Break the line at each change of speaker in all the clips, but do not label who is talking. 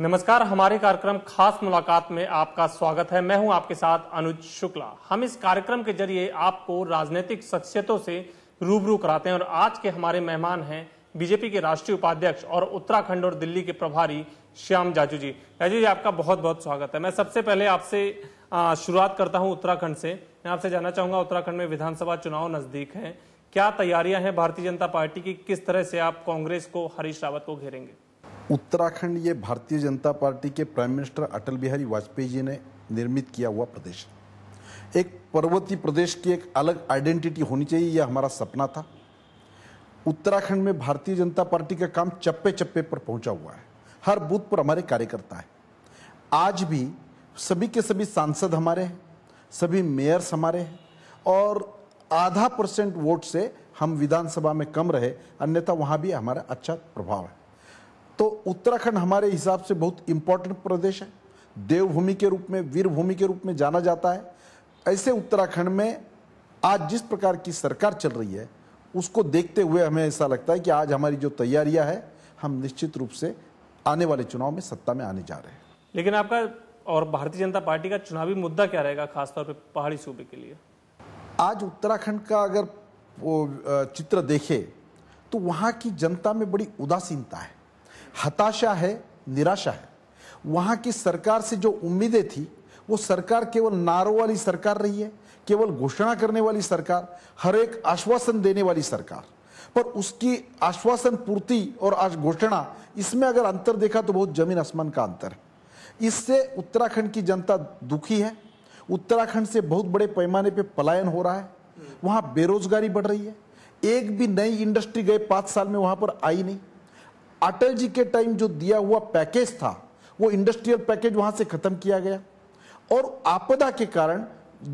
नमस्कार हमारे कार्यक्रम खास मुलाकात में आपका स्वागत है मैं हूं आपके साथ अनुज शुक्ला हम इस कार्यक्रम के जरिए आपको राजनीतिक शख्सियतों से रूबरू कराते हैं और आज के हमारे मेहमान हैं बीजेपी के राष्ट्रीय उपाध्यक्ष और उत्तराखंड और दिल्ली के प्रभारी श्याम जाजू जी राजू जी आपका बहुत बहुत स्वागत है मैं सबसे पहले आपसे शुरुआत करता हूँ उत्तराखंड से मैं आपसे जानना चाहूंगा उत्तराखंड में विधानसभा चुनाव नजदीक है क्या तैयारियां हैं भारतीय जनता पार्टी की किस तरह से आप कांग्रेस को हरीश रावत को घेरेंगे
उत्तराखंड ये भारतीय जनता पार्टी के प्राइम मिनिस्टर अटल बिहारी वाजपेयी जी ने निर्मित किया हुआ प्रदेश एक पर्वतीय प्रदेश की एक अलग आइडेंटिटी होनी चाहिए यह हमारा सपना था उत्तराखंड में भारतीय जनता पार्टी का काम चप्पे चप्पे पर पहुंचा हुआ है हर बूथ पर हमारे कार्यकर्ता है आज भी सभी के सभी सांसद हमारे हैं सभी मेयर्स हमारे हैं और आधा परसेंट वोट से हम विधानसभा में कम रहे अन्यथा वहाँ भी हमारा अच्छा प्रभाव है तो उत्तराखंड हमारे हिसाब से बहुत इंपॉर्टेंट प्रदेश है देवभूमि के रूप में वीरभूमि के रूप में जाना जाता है ऐसे उत्तराखंड में आज जिस प्रकार की सरकार चल रही है उसको देखते हुए हमें ऐसा लगता है कि आज हमारी जो तैयारियां है हम निश्चित रूप से आने वाले चुनाव में सत्ता में आने जा रहे हैं
लेकिन आपका और भारतीय जनता पार्टी का चुनावी मुद्दा क्या रहेगा खासतौर पर पहाड़ी सूबे के लिए
आज उत्तराखंड का अगर चित्र देखे तो वहाँ की जनता में बड़ी उदासीनता है हताशा है निराशा है वहाँ की सरकार से जो उम्मीदें थी वो सरकार केवल नारों वाली सरकार रही है केवल घोषणा करने वाली सरकार हर एक आश्वासन देने वाली सरकार पर उसकी आश्वासन पूर्ति और आज घोषणा इसमें अगर अंतर देखा तो बहुत जमीन आसमान का अंतर है इससे उत्तराखंड की जनता दुखी है उत्तराखंड से बहुत बड़े पैमाने पे पलायन हो रहा है वहाँ बेरोजगारी बढ़ रही है एक भी नई इंडस्ट्री गए पाँच साल में वहाँ पर आई नहीं अटल जी के टाइम जो दिया हुआ पैकेज था वो इंडस्ट्रियल पैकेज वहां से खत्म किया गया और आपदा के कारण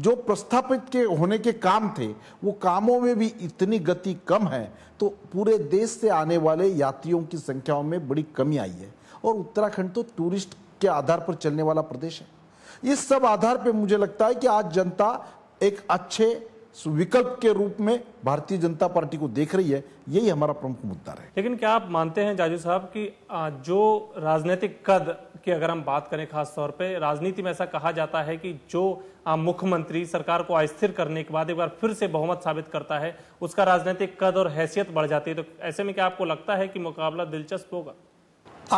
जो प्रस्थापित के होने के काम थे वो कामों में भी इतनी गति कम है तो पूरे देश से आने वाले यात्रियों की संख्याओं में बड़ी कमी आई है और उत्तराखंड तो टूरिस्ट के आधार पर चलने वाला प्रदेश है इस सब आधार पर मुझे लगता है कि आज जनता एक अच्छे विकल्प के रूप में भारतीय जनता पार्टी को देख रही है यही हमारा प्रमुख मुद्दा है
लेकिन क्या आप मानते हैं जाजू साहब कि जो राजनीतिक कद की अगर हम बात करें खास तौर पे राजनीति में ऐसा कहा जाता है कि जो मुख्यमंत्री सरकार को अस्थिर करने के बाद एक बार फिर से बहुमत साबित करता है उसका राजनीतिक कद और हैसियत बढ़ जाती है तो ऐसे में क्या आपको लगता है कि मुकाबला दिलचस्प होगा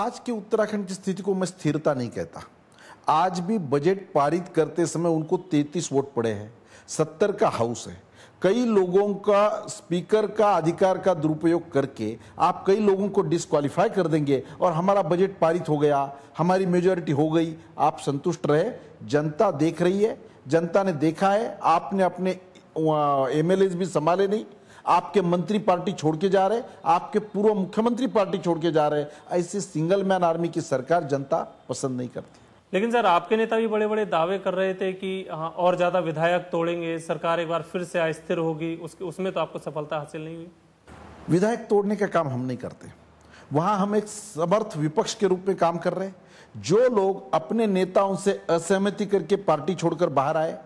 आज के उत्तराखंड की स्थिति को मैं स्थिरता नहीं कहता आज भी बजट पारित करते समय उनको 33 वोट पड़े हैं सत्तर का हाउस है कई लोगों का स्पीकर का अधिकार का दुरुपयोग करके आप कई लोगों को डिस्कालीफाई कर देंगे और हमारा बजट पारित हो गया हमारी मेजोरिटी हो गई आप संतुष्ट रहे जनता देख रही है जनता ने देखा है आपने अपने एम भी संभाले नहीं आपके मंत्री पार्टी छोड़ के जा रहे आपके पूर्व मुख्यमंत्री पार्टी छोड़ के जा रहे ऐसी सिंगल मैन आर्मी की सरकार जनता पसंद नहीं करती
लेकिन सर आपके नेता भी बड़े बड़े दावे कर रहे थे कि हाँ, और ज़्यादा विधायक तोड़ेंगे सरकार एक बार फिर से अस्थिर होगी उसके उसमें तो आपको सफलता हासिल नहीं हुई
विधायक तोड़ने का काम हम नहीं करते वहां हम एक समर्थ विपक्ष के रूप में काम कर रहे हैं जो लोग अपने नेताओं से असहमति करके पार्टी छोड़कर बाहर आए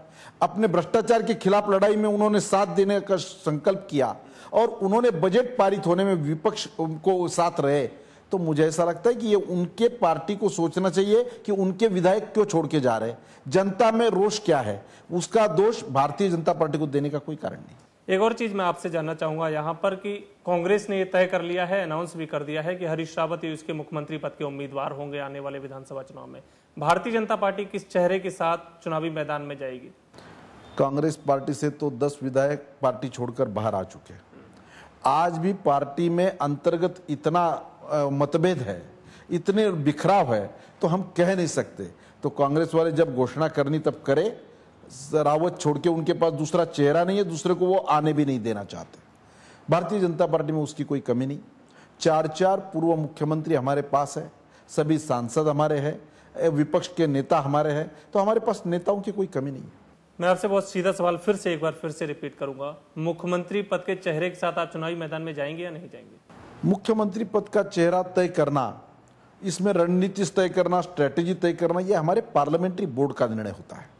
अपने भ्रष्टाचार के खिलाफ लड़ाई में उन्होंने साथ देने का संकल्प किया और उन्होंने बजट पारित होने में विपक्ष को साथ रहे तो मुझे ऐसा लगता है कि ये उनके पार्टी को सोचना चाहिए कि उनके विधायक क्यों छोड़ के जा रहे जनता में रोष क्या है उसका दोष भारतीय जनता पार्टी को देने का कोई कारण नहीं
एक और चीज मैं आपसे जानना चाहूंगा यहाँ पर कि कांग्रेस ने यह तय कर लिया है अनाउंस भी कर दिया है कि हरीश रावत ही उसके मुख्यमंत्री पद के उम्मीदवार होंगे आने वाले विधानसभा चुनाव में भारतीय जनता पार्टी किस चेहरे के साथ चुनावी मैदान में जाएगी
कांग्रेस पार्टी से तो दस विधायक पार्टी छोड़कर बाहर आ चुके हैं आज भी पार्टी में अंतर्गत इतना मतभेद है इतने बिखराव है तो हम कह नहीं सकते तो कांग्रेस वाले जब घोषणा करनी तब करे रावत छोड़ के उनके पास दूसरा चेहरा नहीं है दूसरे को वो आने भी नहीं देना चाहते भारतीय जनता पार्टी में उसकी कोई कमी नहीं चार चार पूर्व मुख्यमंत्री हमारे पास है सभी सांसद हमारे हैं विपक्ष के नेता हमारे हैं तो हमारे पास नेताओं की कोई कमी नहीं है
मैं आपसे बहुत सीधा सवाल फिर से एक बार फिर से रिपीट करूंगा मुख्यमंत्री पद के चेहरे के साथ आप चुनावी मैदान में जाएंगे या नहीं जाएंगे
मुख्यमंत्री पद का चेहरा तय करना इसमें रणनीति तय करना स्ट्रेटेजी तय करना यह हमारे पार्लियामेंट्री बोर्ड का निर्णय होता है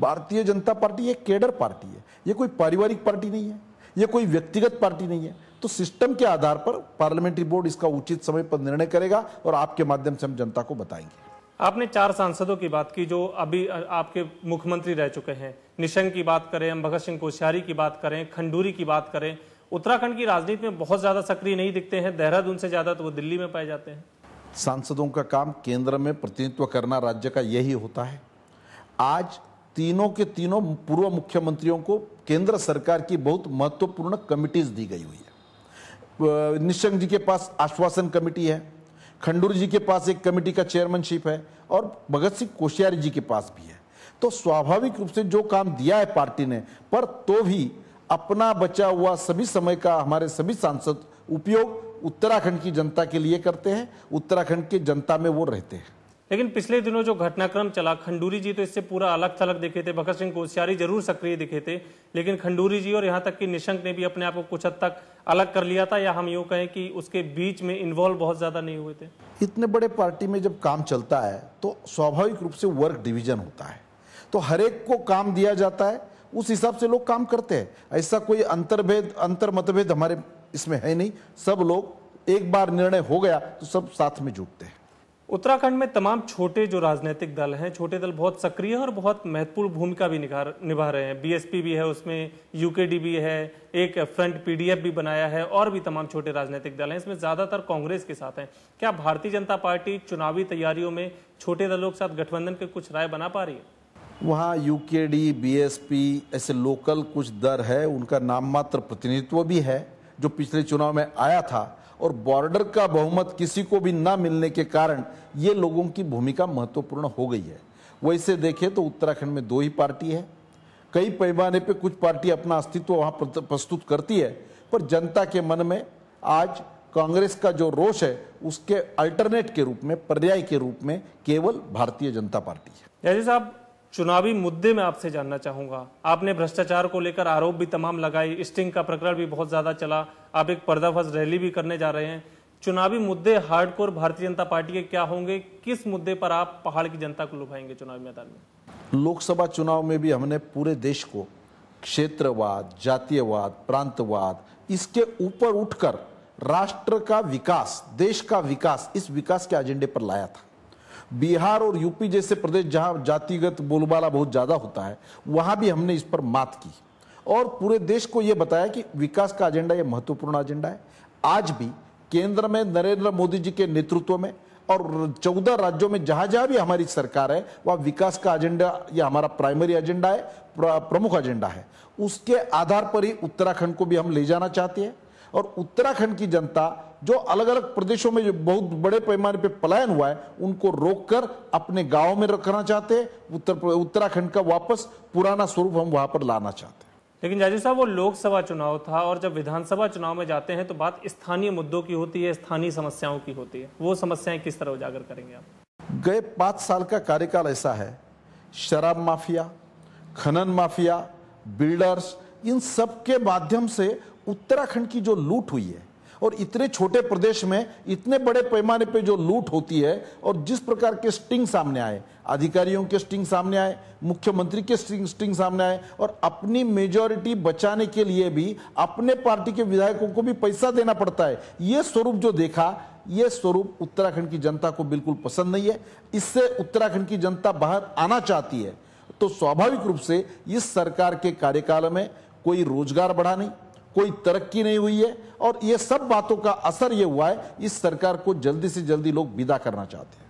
भारतीय जनता पार्टी एक केडर पार्टी है ये कोई पारिवारिक पार्टी नहीं है ये कोई व्यक्तिगत पार्टी नहीं है तो सिस्टम के आधार पर पार्लियामेंट्री बोर्ड इसका उचित समय पर निर्णय करेगा और आपके माध्यम से हम जनता को बताएंगे
आपने चार सांसदों की बात की जो अभी आपके मुख्यमंत्री रह चुके हैं निशंक की बात करें हम भगत सिंह कोश्यारी की बात करें खंडूरी की बात करें उत्तराखंड की राजनीति में बहुत ज़्यादा सक्रिय नहीं दिखते हैं देहरादून से ज़्यादा तो वो दिल्ली में पाए जाते हैं
सांसदों का काम केंद्र में प्रतिनिधित्व करना राज्य का यही होता है आज तीनों के तीनों पूर्व मुख्यमंत्रियों को केंद्र सरकार की बहुत महत्वपूर्ण कमिटीज दी गई हुई है निशंक जी के पास आश्वासन कमेटी है खंडूर जी के पास एक कमेटी का चेयरमैनशिप है और भगत सिंह कोश्यारी जी के पास भी है तो स्वाभाविक रूप से जो काम दिया है पार्टी ने पर तो भी अपना बचा हुआ सभी समय का हमारे सभी सांसद उपयोग उत्तराखंड की जनता के लिए करते हैं उत्तराखंड के जनता में वो रहते हैं
लेकिन पिछले दिनों जो घटनाक्रम चला खंडूरी जी तो इससे पूरा अलग थलग दिखे थे भगत सिंह कोश्यारी जरूर सक्रिय दिखे थे लेकिन खंडूरी जी और यहाँ तक कि निशंक ने भी अपने आप को कुछ हद तक अलग कर लिया था या हम यूँ कहें कि उसके बीच में इन्वॉल्व बहुत ज़्यादा नहीं हुए थे
इतने बड़े पार्टी में जब काम चलता है तो स्वाभाविक रूप से वर्क डिविजन होता है तो हरेक को काम दिया जाता है उस हिसाब से लोग काम करते हैं ऐसा कोई अंतर्भेद अंतर मतभेद हमारे इसमें है नहीं सब लोग एक बार निर्णय हो गया तो सब साथ में जुटते हैं
उत्तराखंड में तमाम छोटे जो राजनीतिक दल हैं छोटे दल बहुत सक्रिय और बहुत महत्वपूर्ण भूमिका भी निभा रहे हैं बीएसपी भी है उसमें यूकेडी भी है एक फ्रंट पीडीएफ भी बनाया है और भी तमाम छोटे राजनीतिक दल हैं इसमें ज़्यादातर कांग्रेस के साथ हैं क्या भारतीय जनता पार्टी चुनावी तैयारियों में छोटे दलों के साथ गठबंधन के कुछ राय बना पा रही है
वहाँ यूकेडी बीएसपी ऐसे लोकल कुछ दर है उनका नाम मात्र प्रतिनिधित्व भी है जो पिछले चुनाव में आया था और बॉर्डर का बहुमत किसी को भी ना मिलने के कारण ये लोगों की भूमिका महत्वपूर्ण हो गई है वैसे देखें तो उत्तराखंड में दो ही पार्टी है कई पैमाने पे कुछ पार्टी अपना अस्तित्व वहाँ प्रस्तुत करती है पर जनता के मन में आज कांग्रेस का जो रोष है उसके अल्टरनेट के रूप में पर्याय के रूप में केवल भारतीय जनता पार्टी है
साहब चुनावी मुद्दे में आपसे जानना चाहूंगा आपने भ्रष्टाचार को लेकर आरोप भी तमाम लगाए स्टिंग का प्रकरण भी बहुत ज्यादा चला आप एक पर्दाफाश रैली भी करने जा रहे हैं चुनावी मुद्दे हार्डकोर भारतीय जनता पार्टी के क्या होंगे किस मुद्दे पर आप पहाड़ की जनता को लुभाएंगे चुनावी मैदान
में लोकसभा चुनाव में भी हमने पूरे देश को क्षेत्रवाद जातीयवाद प्रांतवाद इसके ऊपर उठकर राष्ट्र का विकास देश का विकास इस विकास के एजेंडे पर लाया था बिहार और यूपी जैसे प्रदेश जहां जातिगत बोलबाला बहुत ज़्यादा होता है वहां भी हमने इस पर मात की और पूरे देश को यह बताया कि विकास का एजेंडा यह महत्वपूर्ण एजेंडा है आज भी केंद्र में नरेंद्र मोदी जी के नेतृत्व में और चौदह राज्यों में जहां जहां भी हमारी सरकार है वह विकास का एजेंडा या हमारा प्राइमरी एजेंडा है प्रमुख एजेंडा है उसके आधार पर ही उत्तराखंड को भी हम ले जाना चाहते हैं और उत्तराखंड की जनता जो अलग अलग प्रदेशों में जो बहुत बड़े पैमाने पे पलायन हुआ है उनको रोककर अपने गांव में रखना चाहते हैं उत्तर उत्तराखंड का वापस पुराना स्वरूप हम वहां पर लाना चाहते हैं
लेकिन जाजी साहब वो लोकसभा चुनाव था और जब विधानसभा चुनाव में जाते हैं तो बात स्थानीय मुद्दों की होती है स्थानीय समस्याओं की होती है वो समस्याएं किस तरह उजागर करेंगे आप
गए पांच साल का कार्यकाल ऐसा है शराब माफिया खनन माफिया बिल्डर्स इन सब के माध्यम से उत्तराखंड की जो लूट हुई है और इतने छोटे प्रदेश में इतने बड़े पैमाने पे जो लूट होती है और जिस प्रकार के स्टिंग सामने आए अधिकारियों के स्टिंग सामने आए मुख्यमंत्री के स्टिंग, स्टिंग सामने आए और अपनी मेजोरिटी बचाने के लिए भी अपने पार्टी के विधायकों को भी पैसा देना पड़ता है ये स्वरूप जो देखा ये स्वरूप उत्तराखंड की जनता को बिल्कुल पसंद नहीं है इससे उत्तराखंड की जनता बाहर आना चाहती है तो स्वाभाविक रूप से इस सरकार के कार्यकाल में कोई रोजगार बढ़ा नहीं कोई तरक्की नहीं हुई है और ये सब बातों का असर ये हुआ है इस सरकार को जल्दी से जल्दी लोग विदा करना चाहते हैं